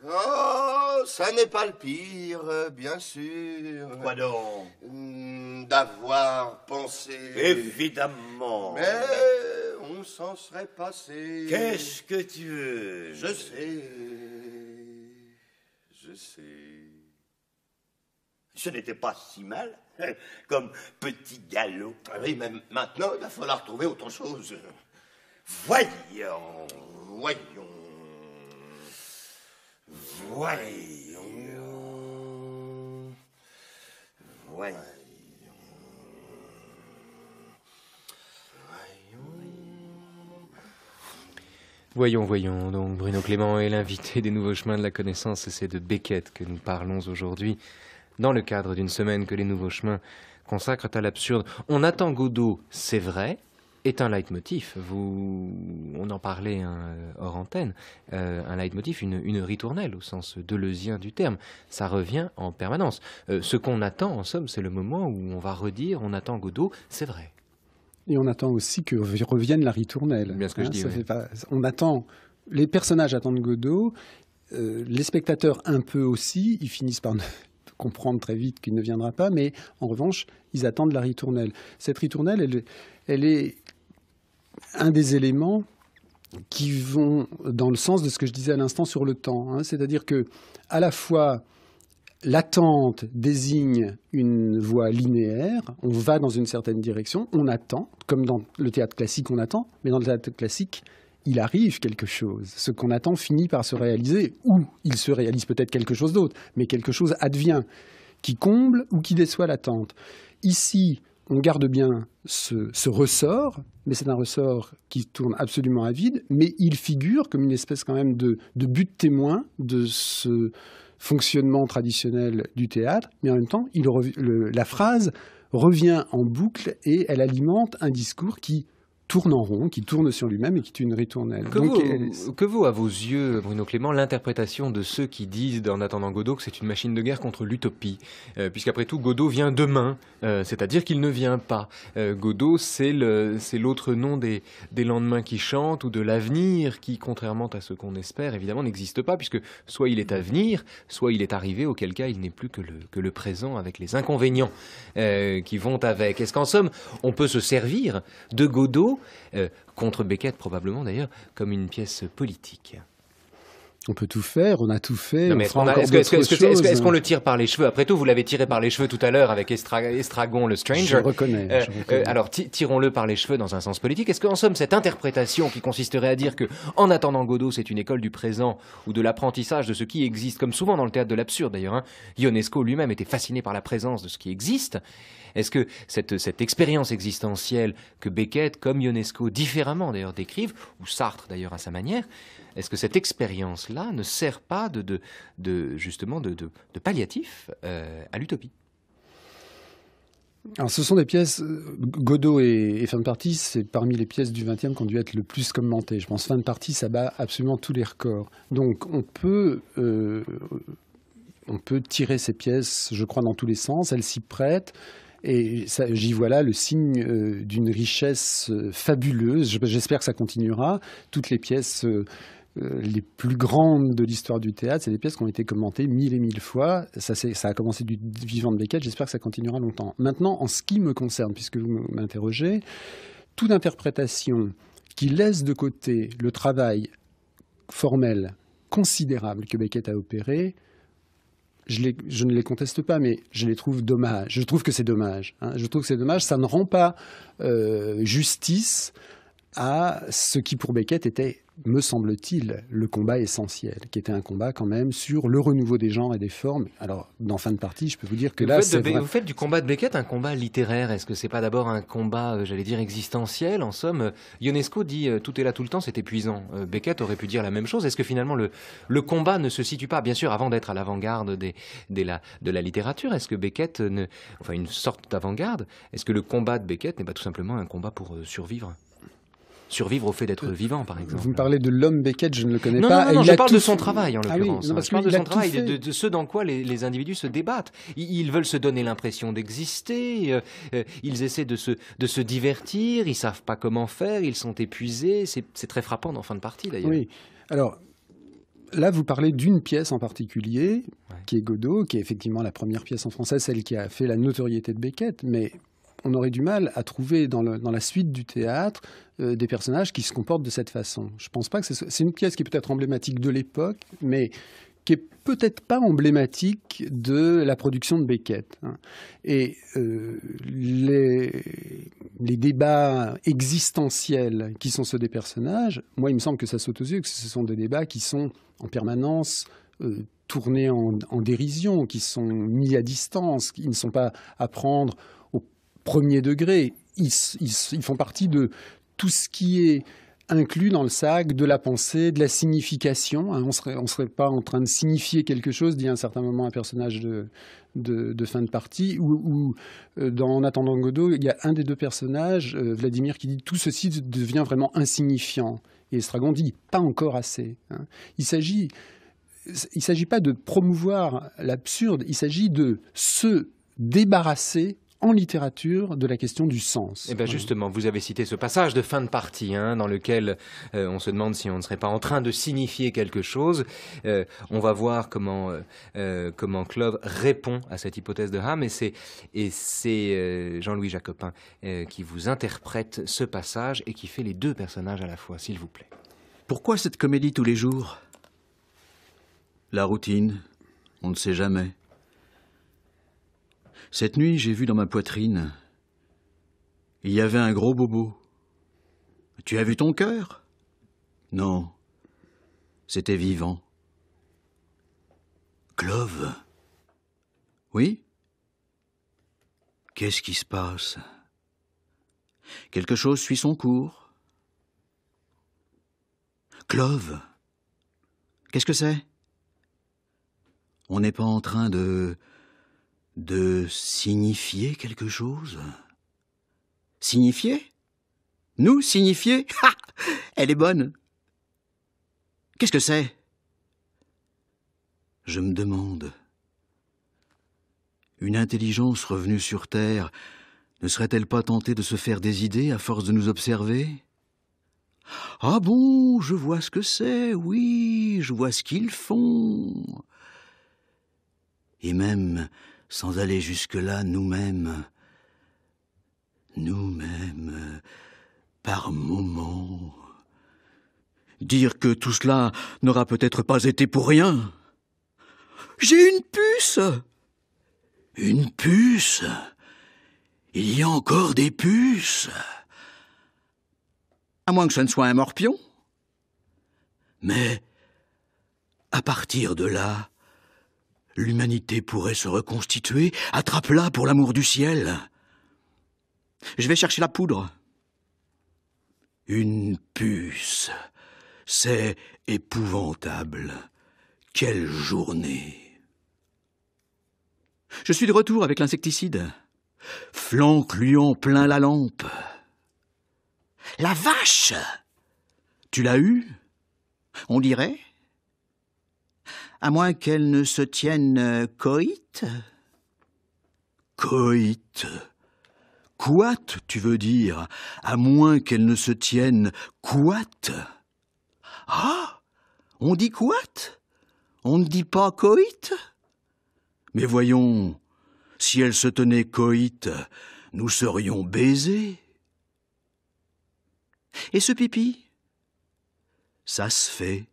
Oh, ça n'est pas le pire, bien sûr. Quoi donc hmm, D'avoir pensé. Évidemment. Mais on s'en serait passé. Qu'est-ce que tu veux Je sais. Je sais. Ce n'était pas si mal comme petit galop. oui, mais maintenant, il va falloir trouver autre chose. Voyons, voyons. Voyons. Voyons.
Voyons, voyons, donc Bruno Clément est l'invité des nouveaux chemins de la connaissance et c'est de Beckett que nous parlons aujourd'hui dans le cadre d'une semaine que les nouveaux chemins consacrent à l'absurde. On attend Godot, c'est vrai, est un leitmotiv. Vous, on en parlait hein, hors antenne, euh, un leitmotiv, une, une, ritournelle au sens deleuzien du terme. Ça revient en permanence. Euh, ce qu'on attend, en somme, c'est le moment où on va redire on attend Godot, c'est vrai.
Et on attend aussi que revienne la ritournelle. Bien ce que je hein, dis. on attend. Les personnages attendent Godot, euh, les spectateurs un peu aussi, ils finissent par ne comprendre très vite qu'il ne viendra pas, mais en revanche, ils attendent la ritournelle. Cette ritournelle, elle, est un des éléments qui vont dans le sens de ce que je disais à l'instant sur le temps. Hein. C'est-à-dire que, à la fois, l'attente désigne une voie linéaire, on va dans une certaine direction, on attend, comme dans le théâtre classique, on attend, mais dans le théâtre classique, il arrive quelque chose. Ce qu'on attend finit par se réaliser, ou il se réalise peut-être quelque chose d'autre, mais quelque chose advient, qui comble ou qui déçoit l'attente. Ici, on garde bien ce, ressort, mais c'est un ressort qui tourne absolument à vide, mais il figure comme une espèce quand même de, but témoin de ce fonctionnement traditionnel du théâtre, mais en même temps, la phrase revient en boucle et elle alimente un discours qui tourne en rond, qui tourne sur lui-même et qui est une ritournelle. Que,
vaut, à vos yeux, Bruno Clément, l'interprétation de ceux qui disent, en attendant Godot, que c'est une machine de guerre contre l'utopie euh, Puisqu'après tout, Godot vient demain, euh, c'est-à-dire qu'il ne vient pas. Euh, Godot, c'est l'autre nom des, des lendemains qui chantent ou de l'avenir qui, contrairement à ce qu'on espère, évidemment, n'existe pas, puisque soit il est à venir, soit il est arrivé, auquel cas il n'est plus que le, que le présent avec les inconvénients qui vont avec. Est-ce qu'en somme, on peut se servir de Godot euh, contre Beckett probablement d'ailleurs, comme une pièce politique.
On peut tout faire, on a tout fait. Est-ce qu'on le
tire par les cheveux Après tout, vous l'avez tiré par les cheveux tout à l'heure avec Estragon, le Stranger. Je reconnais. Euh, euh, alors, tirons-le par les cheveux dans un sens politique. Est-ce qu'en somme, cette interprétation qui consisterait à dire que, en attendant Godot, c'est une école du présent ou de l'apprentissage de ce qui existe, comme souvent dans le théâtre de l'absurde d'ailleurs, hein, Ionesco lui-même était fasciné par la présence de ce qui existe, est-ce que cette, cette expérience existentielle que Beckett, comme Ionesco, différemment d'ailleurs décrivent, ou Sartre d'ailleurs à sa manière, est-ce que cette expérience-là ne sert pas de, de, justement de, palliatif euh,
à l'utopie alors, ce sont des pièces, euh, Godot et, Fin de partie, c'est parmi les pièces du XXe qui ont dû être le plus commentées. Je pense Fin de partie, ça bat absolument tous les records. Donc, on peut, euh, on peut tirer ces pièces, je crois, dans tous les sens. Elles s'y prêtent. Et j'y vois là le signe euh, d'une richesse euh, fabuleuse. J'espère que ça continuera. Toutes les pièces euh, les plus grandes de l'histoire du théâtre, c'est des pièces qui ont été commentées mille et mille fois. Ça, ça a commencé du vivant de Beckett. J'espère que ça continuera longtemps. Maintenant, en ce qui me concerne, puisque vous m'interrogez, toute interprétation qui laisse de côté le travail formel considérable que Beckett a opéré je, ne les conteste pas, mais je les trouve dommages. Je trouve que c'est dommage. Hein. Je trouve que c'est dommage. Ça ne rend pas euh, justice à ce qui pour Beckett était, me semble-t-il, le combat essentiel, qui était un combat quand même sur le renouveau des genres et des formes. Alors, dans fin de partie, je peux vous dire que là, vous
faites du combat de Beckett un combat littéraire. Est-ce que c'est pas d'abord un combat, euh, j'allais dire, existentiel En somme, Ionesco dit euh, tout est là tout le temps, c'est épuisant. Euh, Beckett aurait pu dire la même chose. Est-ce que finalement le, combat ne se situe pas, bien sûr, avant d'être à l'avant-garde de la littérature Est-ce que Beckett, enfin une sorte d'avant-garde, est-ce que le combat de Beckett n'est pas tout simplement un combat pour survivre survivre au fait d'être euh, vivant,
par exemple. Vous me parlez de l'homme Beckett, je ne le connais pas. Non, je parle de son travail, en l'occurrence. je parle de son travail,
de, ce dans quoi les, individus se débattent. Ils, veulent se donner l'impression d'exister, euh, euh, ils essaient de se, de se divertir, ils savent pas comment faire, ils sont épuisés. C'est très frappant en fin de partie, d'ailleurs. Oui.
Alors, là, vous parlez d'une pièce en particulier, qui est Godot, qui est effectivement la première pièce en français, celle qui a fait la notoriété de Beckett, mais on aurait du mal à trouver dans la suite du théâtre euh, des personnages qui se comportent de cette façon. Je pense pas que c'est une pièce qui est peut-être emblématique de l'époque, mais qui est peut-être pas emblématique de la production de Beckett. Hein. Et euh, les, débats existentiels qui sont ceux des personnages, moi il me semble que ça saute aux yeux, que ce sont des débats qui sont en permanence euh, tournés en, dérision, qui sont mis à distance, qui ne sont pas à prendre au premier degré. ils font partie de, tout ce qui est inclus dans le sac de la pensée, de la signification. Hein. on ne serait pas en train de signifier quelque chose, dit à un certain moment un personnage de, fin de partie, ou euh, dans En attendant Godot, il y a un des deux personnages, euh, Vladimir, qui dit tout ceci devient vraiment insignifiant. Et Estragon dit pas encore assez. Hein. Il s'agit, il s'agit pas de promouvoir l'absurde, il s'agit de se débarrasser en littérature de la question du sens. Et
eh bien justement, vous avez cité ce passage de fin de partie hein, dans lequel euh, on se demande si on ne serait pas en train de signifier quelque chose. Euh, on va voir comment, euh, comment Clove répond à cette hypothèse de Ham et c'est, et c'est Jean-Louis Jacopin qui vous interprète ce passage et qui fait les deux personnages à la fois, s'il vous plaît. Pourquoi cette comédie tous les jours La routine,
on ne sait jamais. Cette nuit, j'ai vu dans ma poitrine. Il y avait un gros bobo. Tu as vu ton cœur Non. C'était vivant. Clove Oui Qu'est-ce qui se passe Quelque chose suit son cours. Clove Qu'est-ce que c'est On n'est pas en train de de signifier quelque chose Signifier Nous, signifier Ha Elle est bonne Qu'est-ce que c'est Je me demande. Une intelligence revenue sur Terre ne serait-elle pas tentée de se faire des idées à force de nous observer Ah bon, je vois ce que c'est, oui, je vois ce qu'ils font. Et même sans aller jusque-là nous-mêmes, nous-mêmes, par moments. Dire que tout cela n'aura peut-être pas été pour rien. J'ai une puce. Une puce. Il y a encore des puces. À moins que ce ne soit un morpion. Mais, à partir de là, l'humanité pourrait se reconstituer. Attrape-la pour l'amour du ciel. Je vais chercher la poudre. Une puce. C'est épouvantable. Quelle journée. Je suis de retour avec l'insecticide. Flanc, lui en plein la lampe. La vache. Tu l'as eue On dirait à moins qu'elle ne se tienne euh, coïte. Coïte te tu veux dire, à moins qu'elle ne se tienne coite. Ah On dit te On ne dit pas coïte Mais voyons, si elle se tenait coïte, nous serions baisés. Et ce pipi
Ça se fait.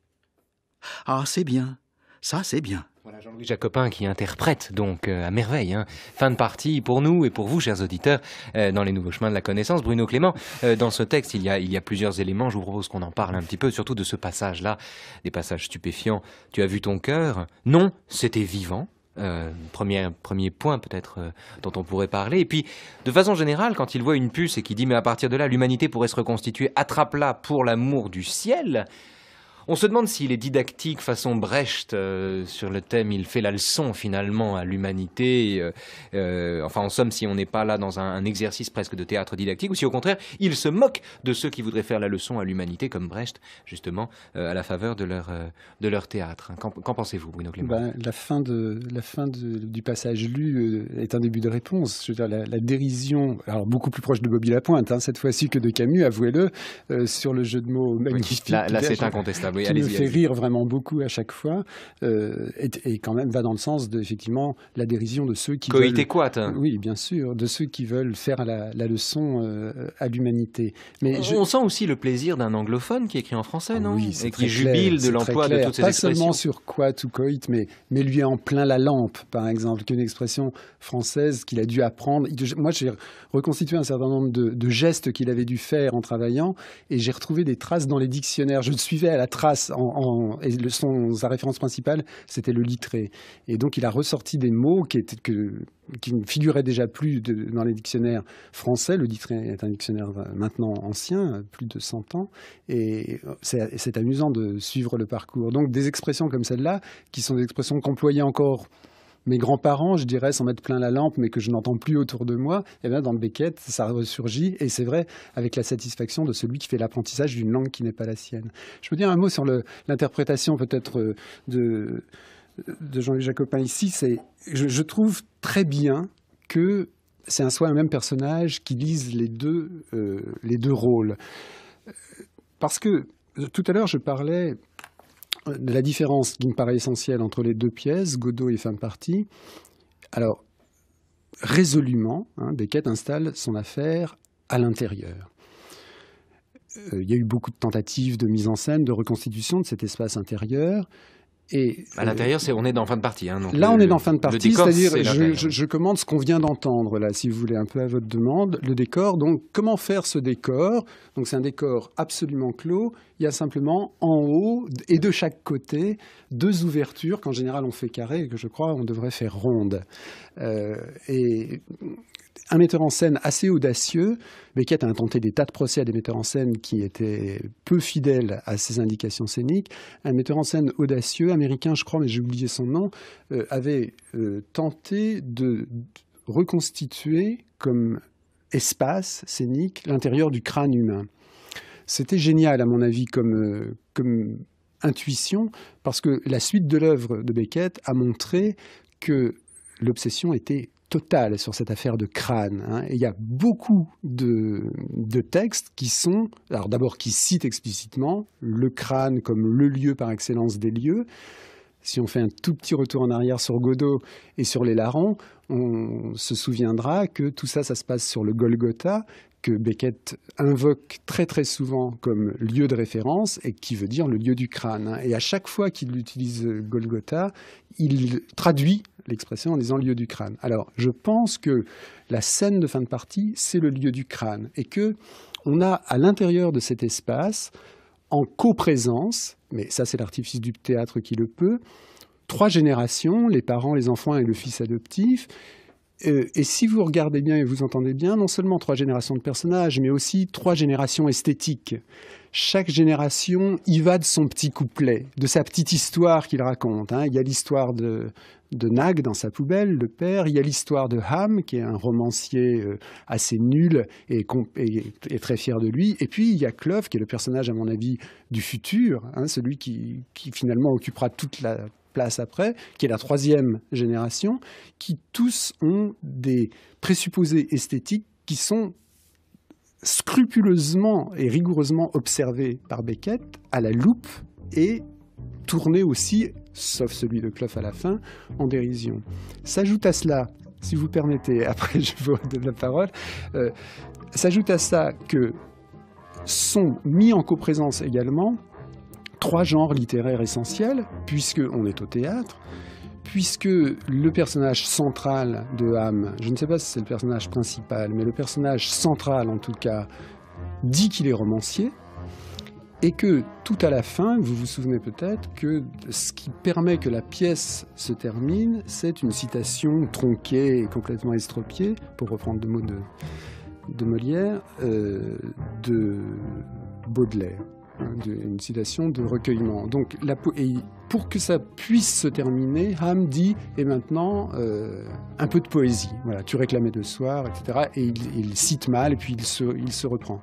Ah, c'est bien. Ça, c'est bien. Voilà Jean-Louis Jacopin qui interprète donc euh, à merveille. Hein. Fin de partie pour nous et pour vous, chers auditeurs, euh, dans les nouveaux chemins de la connaissance. Bruno Clément, euh, dans ce texte, il y a, plusieurs éléments. Je vous propose qu'on en parle un petit peu, surtout de ce passage-là, des passages stupéfiants. Tu as vu ton cœur Non, c'était vivant. premier, premier point peut-être dont on pourrait parler. Et puis, de façon générale, quand il voit une puce et qu'il dit mais à partir de là, l'humanité pourrait se reconstituer, attrape-la pour l'amour du ciel, on se demande s'il est didactique façon Brecht euh, sur le thème il fait la leçon finalement à l'humanité. Euh, euh, enfin, en somme, si on n'est pas là dans un, exercice presque de théâtre didactique, ou si au contraire, il se moque de ceux qui voudraient faire la leçon à l'humanité, comme Brecht, justement, à la faveur de leur, de leur théâtre. Qu'en, pensez-vous, Bruno Clément
ben, La fin, de, la fin du passage lu est un début de réponse. Je veux dire, la, dérision, alors beaucoup plus proche de Bobby Lapointe, hein, cette fois-ci que de Camus, avouez-le, sur le jeu de mots magnifique. là c'est incontestable qui me fait rire vraiment beaucoup à chaque fois, euh, et, quand même va dans le sens de effectivement la dérision de ceux qui veulent, oui bien sûr, de ceux qui veulent faire la, leçon euh, à l'humanité. Mais on,
sent aussi le plaisir d'un anglophone qui écrit en français, ah non oui, Et qui jubile de l'emploi de toutes ces Pas seulement
sur quoi ou coït, mais mais lui en plein la lampe, par exemple, qu'une expression française qu'il a dû apprendre. Moi, j'ai reconstitué un certain nombre de, de gestes qu'il avait dû faire en travaillant, et j'ai retrouvé des traces dans les dictionnaires. Je suivais à la et le, son, sa référence principale, c'était le littré. Et donc il a ressorti des mots qui, étaient, que, qui ne figuraient déjà plus dans les dictionnaires français. Le littré est un dictionnaire euh, maintenant ancien, euh, plus de 100 ans. Et euh, c'est amusant de suivre le parcours. Donc des expressions comme celle-là, qui sont des expressions qu'employait encore mes grands-parents, je dirais, s'en mettre plein la lampe, mais que je n'entends plus autour de moi, et eh bien dans le Beckett, ça ressurgit, et c'est vrai, avec la satisfaction de celui qui fait l'apprentissage d'une langue qui n'est pas la sienne. Je veux dire un mot sur l'interprétation peut-être euh, de, Jean-Luc Jacopin ici. C'est, je, trouve très bien que c'est un soi un même personnage qui lise les deux, euh, les deux rôles. Euh, parce que tout à l'heure, je parlais euh, la différence qui me paraît essentielle entre les deux pièces, Godot et Femme Partie, alors résolument, hein, Beckett installe son affaire à l'intérieur. Euh, il y a eu beaucoup de tentatives de mise en scène, de reconstitution de cet espace intérieur, à l'intérieur,
euh, on est dans fin de partie. Hein, là, on est dans fin de partie, c'est-à-dire je,
je, commande ce qu'on vient d'entendre là, si vous voulez un peu à votre demande. Le décor, donc comment faire ce décor Donc c'est un décor absolument clos. Il y a simplement en haut et de chaque côté deux ouvertures qu'en général on fait carré et que je crois on devrait faire ronde. Euh, et un metteur en scène assez audacieux. Beckett a tenté des tas de procès à des metteurs en scène qui étaient peu fidèles à ses indications scéniques. Un metteur en scène audacieux, américain, je crois, mais j'ai oublié son nom, euh, avait euh, tenté de reconstituer comme espace scénique l'intérieur du crâne humain. C'était génial, à mon avis, comme, euh, comme intuition, parce que la suite de l'œuvre de Beckett a montré que l'obsession était sur cette affaire de crâne. Hein. il y a beaucoup de, de textes qui sont, alors d'abord qui citent explicitement le crâne comme le lieu par excellence des lieux. Si on fait un tout petit retour en arrière sur Godot et sur les Larrons, on se souviendra que tout ça, ça se passe sur le Golgotha, que Beckett invoque très très souvent comme lieu de référence et qui veut dire le lieu du crâne. Hein. Et à chaque fois qu'il utilise euh, Golgotha, il traduit l'expression en disant lieu du crâne. Alors, je pense que la scène de fin de partie, c'est le lieu du crâne et que a à l'intérieur de cet espace en coprésence, mais ça c'est l'artifice du théâtre qui le peut, trois générations, les parents, les enfants et le fils adoptif, euh, et si vous regardez bien et vous entendez bien, non seulement trois générations de personnages, mais aussi trois générations esthétiques. Chaque génération y va de son petit couplet, de sa petite histoire qu'il raconte. Hein. Il y a l'histoire de, Nag dans sa poubelle, le père. Il y a l'histoire de Ham, qui est un romancier euh, assez nul et, très fier de lui. Et puis il y a Clove, qui est le personnage, à mon avis, du futur, hein, celui qui, finalement occupera toute la place après, qui est la troisième génération, qui tous ont des présupposés esthétiques qui sont scrupuleusement et rigoureusement observés par Beckett à la loupe et tournés aussi, sauf celui de Clough à la fin, en dérision. S'ajoute à cela, si vous permettez, après je vous redonne la parole, euh, s'ajoute à ça que sont mis en coprésence également trois genres littéraires essentiels, puisque est au théâtre, puisque le personnage central de Ham, je ne sais pas si c'est le personnage principal, mais le personnage central en tout cas, dit qu'il est romancier, et que tout à la fin, vous vous souvenez peut-être que ce qui permet que la pièce se termine, c'est une citation tronquée et complètement estropiée, pour reprendre deux mots de, Molière, euh, de Baudelaire une citation de recueillement. Donc, la, et pour que ça puisse se terminer, Ham dit et maintenant euh, un peu de poésie. Voilà, tu réclamais de soir, etc. Et il, cite mal, et puis il se reprend.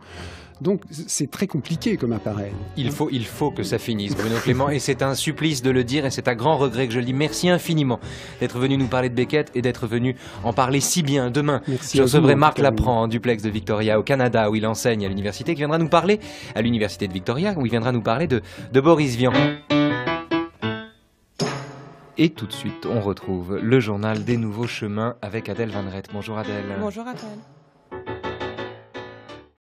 Donc c'est très compliqué comme appareil. Il
faut, il faut que ça finisse, Bruno Clément, et c'est un supplice de le dire, et c'est à grand regret que je le dis. Merci infiniment d'être venu nous parler de Beckett et d'être venu en parler si bien demain. Merci je recevrai Marc Laprand en duplex de Victoria au Canada, où il enseigne à l'université, qui viendra nous parler, à l'université de Victoria, où il viendra nous parler de, Boris Vian. Et tout de suite, on retrouve le journal des nouveaux chemins avec Adèle Van Bonjour Adèle. Bonjour Adèle.